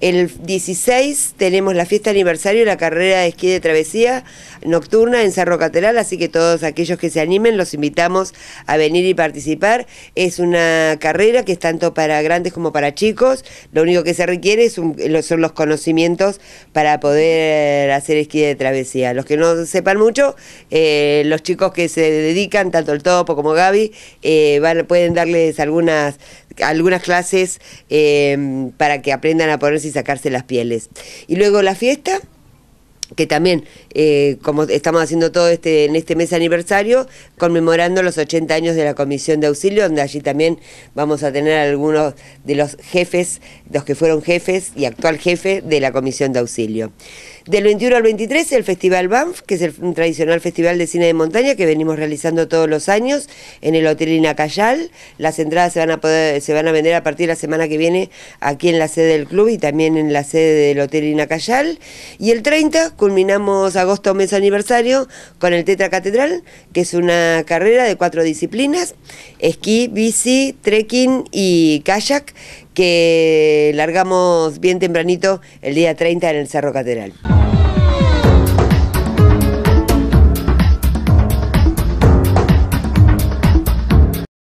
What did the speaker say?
El 16 tenemos la fiesta aniversario, de la carrera de esquí de travesía nocturna en Cerro Catedral, así que todos aquellos que se animen los invitamos a venir y participar. Es una carrera que es tanto para grandes como para chicos. Lo único que se requiere es son los conocimientos para poder hacer esquí de travesía. Los que no sepan mucho, eh, los chicos que se dedican, tanto el topo como Gaby, eh, pueden darles algunas algunas clases eh, para que aprendan a ponerse y sacarse las pieles. Y luego la fiesta que también, eh, como estamos haciendo todo este en este mes aniversario, conmemorando los 80 años de la Comisión de Auxilio, donde allí también vamos a tener algunos de los jefes, los que fueron jefes y actual jefe de la Comisión de Auxilio. Del 21 al 23, el Festival Banff, que es el, tradicional festival de cine de montaña que venimos realizando todos los años en el Hotel Inacayal. Las entradas se van a poder, se van a vender a partir de la semana que viene aquí en la sede del club y también en la sede del Hotel Inacayal. Y el 30, culminamos agosto mes aniversario con el Tetra Catedral, que es una carrera de cuatro disciplinas, esquí, bici, trekking y kayak, que largamos bien tempranito el día 30 en el Cerro Catedral.